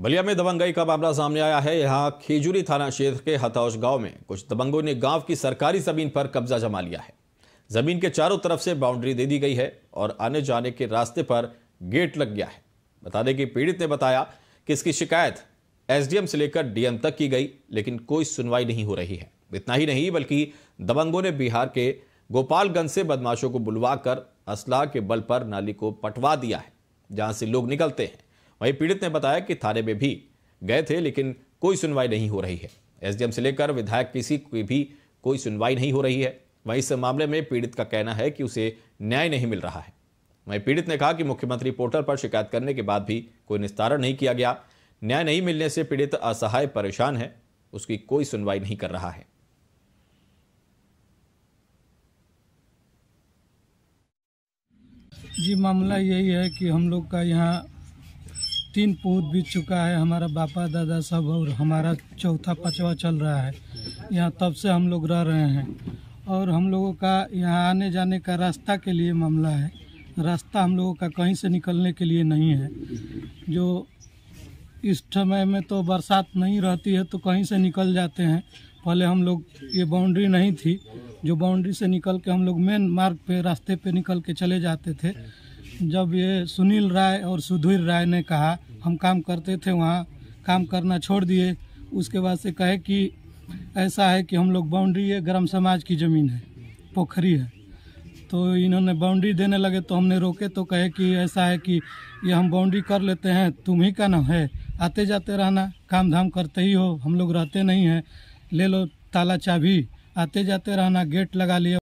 बलिया में दबंगई का मामला सामने आया है यहाँ खेजूरी थाना क्षेत्र के हथौश गांव में कुछ दबंगों ने गांव की सरकारी जमीन पर कब्जा जमा लिया है जमीन के चारों तरफ से बाउंड्री दे दी गई है और आने जाने के रास्ते पर गेट लग गया है बता दें कि पीड़ित ने बताया कि इसकी शिकायत एसडीएम से लेकर डीएम तक की गई लेकिन कोई सुनवाई नहीं हो रही है इतना ही नहीं बल्कि दबंगों ने बिहार के गोपालगंज से बदमाशों को बुलवा कर असलाह के बल पर नाली को पटवा दिया है जहां से लोग निकलते हैं वहीं पीड़ित ने बताया कि थाने में भी गए थे लेकिन कोई सुनवाई नहीं हो रही है एसडीएम से लेकर विधायक किसी की भी कोई सुनवाई नहीं हो रही है वहीं इस मामले में पीड़ित का कहना है कि उसे न्याय नहीं मिल रहा है वहीं पीड़ित ने कहा कि मुख्यमंत्री पोर्टल पर शिकायत करने के बाद भी कोई निस्तारण नहीं किया गया न्याय नहीं मिलने से पीड़ित असहाय परेशान है उसकी कोई सुनवाई नहीं कर रहा है जी मामला यही है कि हम लोग का यहाँ तीन पोत बीत चुका है हमारा बापा दादा सब और हमारा चौथा पचवा चल रहा है यहाँ तब से हम लोग रह रहे हैं और हम लोगों का यहाँ आने जाने का रास्ता के लिए मामला है रास्ता हम लोगों का कहीं से निकलने के लिए नहीं है जो इस समय में तो बरसात नहीं रहती है तो कहीं से निकल जाते हैं पहले हम लोग ये बाउंड्री नहीं थी जो बाउंड्री से निकल के हम लोग मेन मार्ग पे रास्ते पे निकल के चले जाते थे जब ये सुनील राय और सुधीर राय ने कहा हम काम करते थे वहाँ काम करना छोड़ दिए उसके बाद से कहे कि ऐसा है कि हम लोग बाउंड्री है गर्म समाज की ज़मीन है पोखरी है तो इन्होंने बाउंड्री देने लगे तो हमने रोके तो कहे कि ऐसा है कि ये हम बाउंड्री कर लेते हैं तुम ही का ना है आते जाते रहना काम धाम करते ही हो हम लोग रहते नहीं हैं ले लो ताला चाबी आते जाते रहना गेट लगा लिया